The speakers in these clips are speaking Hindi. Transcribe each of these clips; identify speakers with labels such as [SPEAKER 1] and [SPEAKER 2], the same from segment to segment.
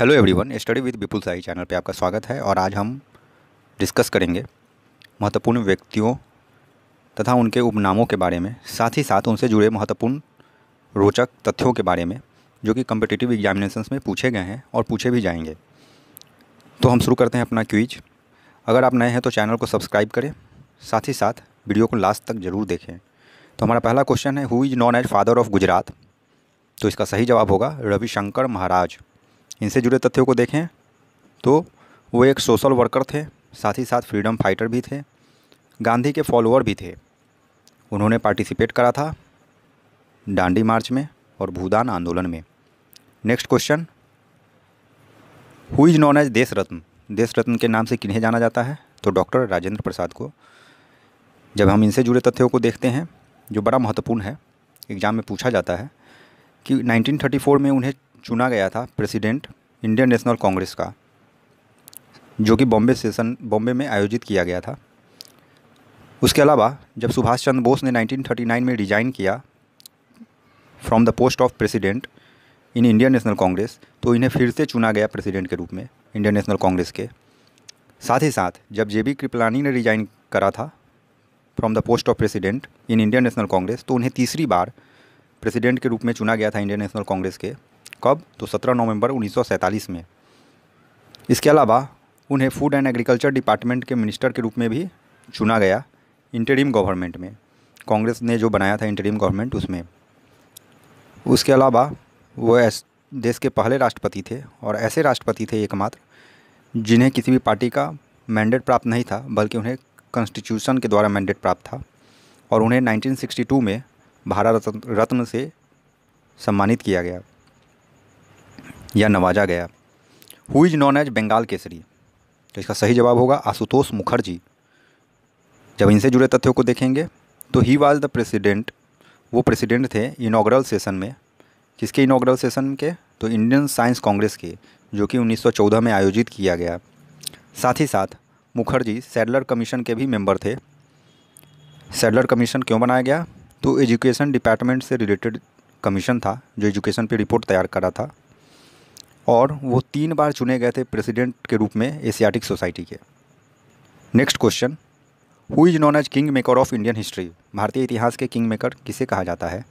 [SPEAKER 1] hello everyone study with Vipul Sai channel पे आपका स्वागत है और आज हम डिस्कस करेंगे महत्वपूर्ण व्यक्तियों तथा उनके उपनामों के बारे में साथ ही साथ उनसे जुड़े महत्वपूर्ण रोचक तथ्यों के बारे में जो कि कम्पिटिटिव एग्जामिनेशंस में पूछे गए हैं और पूछे भी जाएंगे तो हम शुरू करते हैं अपना क्विज अगर आप नए हैं तो चैनल को सब्सक्राइब करें साथ ही साथ वीडियो को लास्ट तक ज़रूर देखें तो हमारा पहला क्वेश्चन है who is known as father of Gujarat तो इसका सही जवाब होगा रविशंकर महाराज इनसे जुड़े तथ्यों को देखें तो वो एक सोशल वर्कर थे साथ ही साथ फ्रीडम फाइटर भी थे गांधी के फॉलोअर भी थे उन्होंने पार्टिसिपेट करा था डांडी मार्च में और भूदान आंदोलन में next question who is known as Desh Ratna देश रत्न के नाम से किन्हें जाना जाता है तो डॉक्टर राजेंद्र प्रसाद को जब हम इनसे जुड़े तथ्यों को देखते हैं जो बड़ा महत्वपूर्ण है एग्ज़ाम में पूछा जाता है कि 1934 में उन्हें चुना गया था प्रेसिडेंट इंडियन नेशनल कांग्रेस का जो कि बॉम्बे सेशन बॉम्बे में आयोजित किया गया था उसके अलावा जब सुभाष चंद्र बोस ने 1939 में रिजाइन किया from the post of president in Indian National Congress तो इन्हें फिर से चुना गया प्रेसिडेंट के रूप में इंडियन नेशनल कांग्रेस के साथ ही साथ जब जे बी कृपलानी ने रिजाइन करा था from the post of president in Indian National Congress तो उन्हें तीसरी बार प्रेसिडेंट के रूप में चुना गया था इंडियन नेशनल कांग्रेस के कब तो 17 नवंबर 1947 में इसके अलावा उन्हें फूड एंड एग्रीकल्चर डिपार्टमेंट के मिनिस्टर के रूप में भी चुना गया इंटरिम गवर्नमेंट में कांग्रेस ने जो बनाया था इंटरिम गवर्नमेंट उसमें उसके अलावा वो देश के पहले राष्ट्रपति थे और ऐसे राष्ट्रपति थे एकमात्र जिन्हें किसी भी पार्टी का मैंडेट प्राप्त नहीं था बल्कि उन्हें कॉन्स्टिट्यूशन के द्वारा मैंडेट प्राप्त था और उन्हें 1962 में भारत रत्न से सम्मानित किया गया या नवाजा गया who is known as Bengal Kesari तो इसका सही जवाब होगा आशुतोष मुखर्जी जब इनसे जुड़े तथ्यों को देखेंगे तो ही वाज द प्रेसिडेंट वो प्रेसिडेंट थे इनाग्रल सेशन में किसके इनाग्रल सेशन के तो इंडियन साइंस कांग्रेस के जो कि 1914 में आयोजित किया गया साथ ही साथ मुखर्जी सेडलर कमीशन के भी मेंबर थे सेडलर कमीशन क्यों बनाया गया तो एजुकेशन डिपार्टमेंट से रिलेटेड कमीशन था जो एजुकेशन पे रिपोर्ट तैयार करा था और वो तीन बार चुने गए थे प्रेसिडेंट के रूप में एशियाटिक सोसाइटी के next question who is known as king maker of Indian history भारतीय इतिहास के किंग मेकर किसे कहा जाता है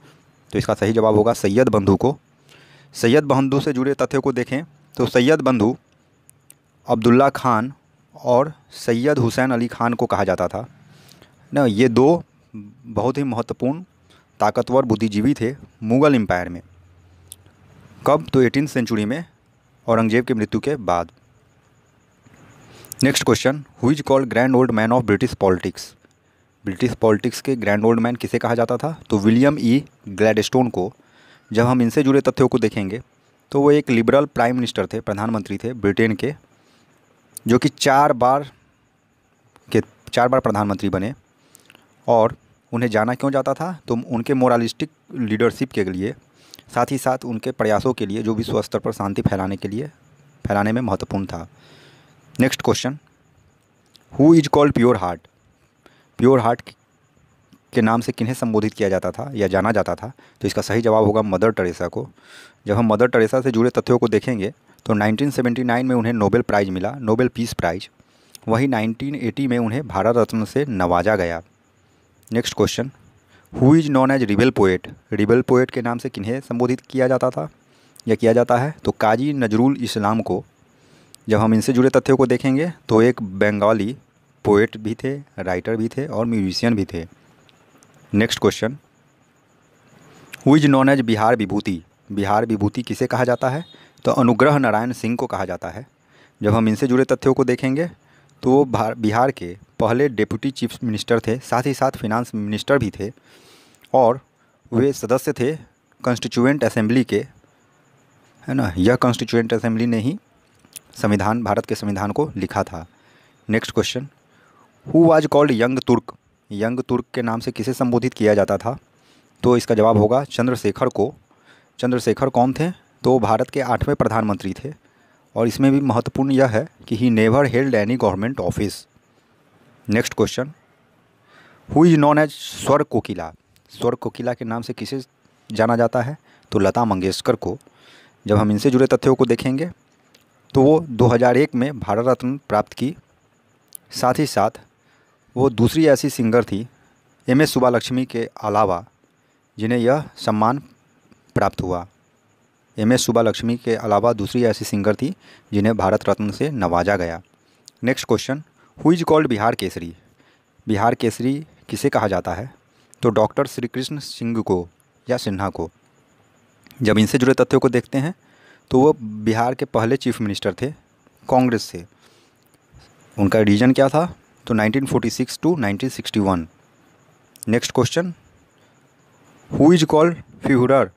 [SPEAKER 1] तो इसका सही जवाब होगा सैयद बंधु को सैयद बंधु से जुड़े तथ्यों को देखें तो सैयद बंधु अब्दुल्ला खान और सैयद हुसैन अली खान को कहा जाता था ना ये दो बहुत ही महत्वपूर्ण ताकतवर बुद्धिजीवी थे मुग़ल एम्पायर में कब तो एटीन सेंचुरी में औरंगजेब की मृत्यु के बाद next question who is called grand old man of British politics British politics के ग्रैंड ओल्ड मैन किसे कहा जाता था तो विलियम ई ग्लैडस्टोन को जब हम इनसे जुड़े तथ्यों को देखेंगे तो वो एक लिबरल प्राइम मिनिस्टर थे प्रधानमंत्री थे ब्रिटेन के जो कि चार बार के चार बार प्रधानमंत्री बने और उन्हें जाना क्यों जाता था तो उनके मोरालिस्टिक लीडरशिप के लिए साथ ही साथ उनके प्रयासों के लिए जो विश्व स्तर पर शांति फैलाने के लिए फैलाने में महत्वपूर्ण था next question who is called pure heart pure heart के नाम से किन्हें संबोधित किया जाता था या जाना जाता था तो इसका सही जवाब होगा मदर टेरेसा को जब हम मदर टेरेसा से जुड़े तथ्यों को देखेंगे तो 1979 में उन्हें नोबेल प्राइज़ मिला नोबेल पीस प्राइज़ वहीं 1980 में उन्हें भारत रत्न से नवाजा गया next question who is known as rebel poet rebel poet के नाम से किन्हें संबोधित किया जाता था या किया जाता है तो काजी नजरुल इस्लाम को जब हम इनसे जुड़े तथ्यों को देखेंगे तो एक बंगाली पोएट भी थे राइटर भी थे और म्यूजिशियन भी थे next question who is known as Bihar Vibhuti Bihar Vibhuti किसे कहा जाता है तो अनुग्रह नारायण सिंह को कहा जाता है जब हम इनसे जुड़े तथ्यों को देखेंगे तो वो बिहार के पहले डिप्यूटी चीफ मिनिस्टर थे साथ ही साथ फिनांस मिनिस्टर भी थे और वे सदस्य थे कॉन्स्टिट्यूएंट असेंबली के है ना यह कॉन्स्टिट्यूएंट असेंबली ने ही संविधान भारत के संविधान को लिखा था next question who was called young Turk young Turk के नाम से किसे संबोधित किया जाता था तो इसका जवाब होगा चंद्रशेखर को चंद्रशेखर कौन थे तो भारत के आठवें प्रधानमंत्री थे और इसमें भी महत्वपूर्ण यह है कि he never held any government office next question who is known as Swar Kokila स्वर कोकिला के नाम से किसे जाना जाता है तो लता मंगेशकर को जब हम इनसे जुड़े तथ्यों को देखेंगे तो वो 2001 में भारत रत्न प्राप्त की साथ ही साथ वो दूसरी ऐसी सिंगर थी एम एस सुबालक्ष्मी के अलावा जिन्हें यह सम्मान प्राप्त हुआ एम एस सुबालक्ष्मी के अलावा दूसरी ऐसी सिंगर थी जिन्हें भारत रत्न से नवाजा गया next question who is called Bihar Kesari Bihar Kesari किसे कहा जाता है तो डॉक्टर श्री कृष्ण सिंह को या सिन्हा को जब इनसे जुड़े तथ्यों को देखते हैं तो वह बिहार के पहले चीफ मिनिस्टर थे कांग्रेस से उनका रीजन क्या था तो 1946 to 1961 next question who is called Fuhrer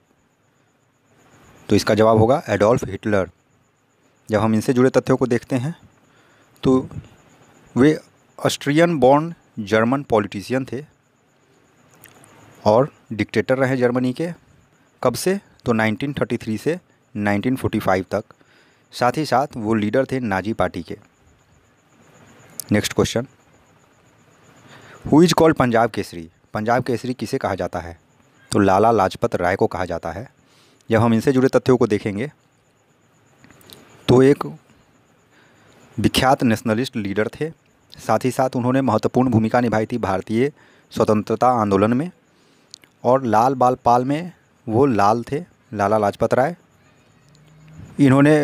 [SPEAKER 1] तो इसका जवाब होगा एडोल्फ हिटलर जब हम इनसे जुड़े तथ्यों को देखते हैं तो वे ऑस्ट्रियन बॉर्न जर्मन पॉलिटिशियन थे और डिक्टेटर रहे जर्मनी के कब से तो 1933 से 1945 तक साथ ही साथ वो लीडर थे नाजी पार्टी के next question who is called Punjab Kesari Punjab Kesari किसे कहा जाता है तो लाला लाजपत राय को कहा जाता है जब हम इनसे जुड़े तथ्यों को देखेंगे तो एक विख्यात नेशनलिस्ट लीडर थे साथ ही साथ उन्होंने महत्वपूर्ण भूमिका निभाई थी भारतीय स्वतंत्रता आंदोलन में और लाल बाल पाल में वो लाल थे लाला लाजपत राय इन्होंने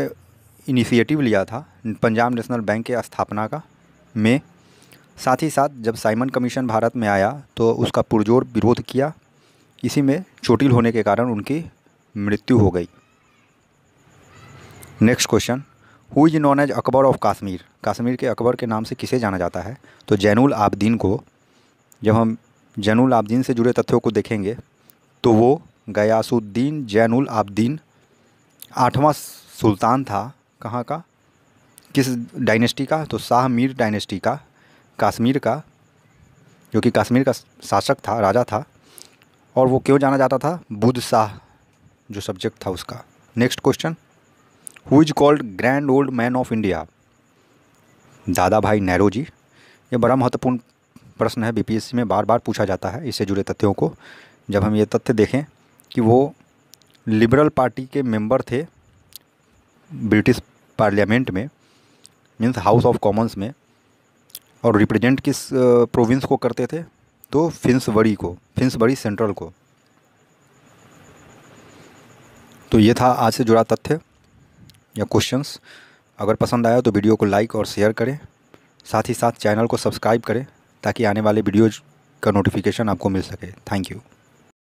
[SPEAKER 1] इनिशिएटिव लिया था पंजाब नेशनल बैंक के स्थापना का में साथ ही साथ जब साइमन कमीशन भारत में आया तो उसका पुरजोर विरोध किया इसी में चोटिल होने के कारण उनकी मृत्यु हो गई next question who is known as Akbar of Kashmir Kashmir के अकबर के नाम से किसे जाना जाता है तो जैनुल आबदीन को जब हम जैनुल आबदीन से जुड़े तथ्यों को देखेंगे तो वो गयासुद्दीन जैनुल आबदीन आठवां सुल्तान था कहाँ का किस डायनेस्टी का तो शाह मीर डायनेस्टी का काश्मीर का जो कि काश्मीर का शासक था राजा था और वो क्यों जाना जाता था बुध शाह जो सब्जेक्ट था उसका next question who is called grand old man of India Dadabhai Nehru जी ये बड़ा महत्वपूर्ण प्रश्न है बीपीएससी में बार बार पूछा जाता है इससे जुड़े तथ्यों को जब हम ये तथ्य देखें कि वो लिबरल पार्टी के मेंबर थे ब्रिटिश पार्लियामेंट में मीन्स हाउस ऑफ कॉमन्स में और रिप्रेजेंट किस प्रोविंस को करते थे तो फिंसबरी को फिंसबरी सेंट्रल को तो ये था आज से जुड़ा तथ्य या क्वेश्चंस अगर पसंद आया तो वीडियो को लाइक और शेयर करें साथ ही साथ चैनल को सब्सक्राइब करें ताकि आने वाले वीडियोज का नोटिफिकेशन आपको मिल सके थैंक यू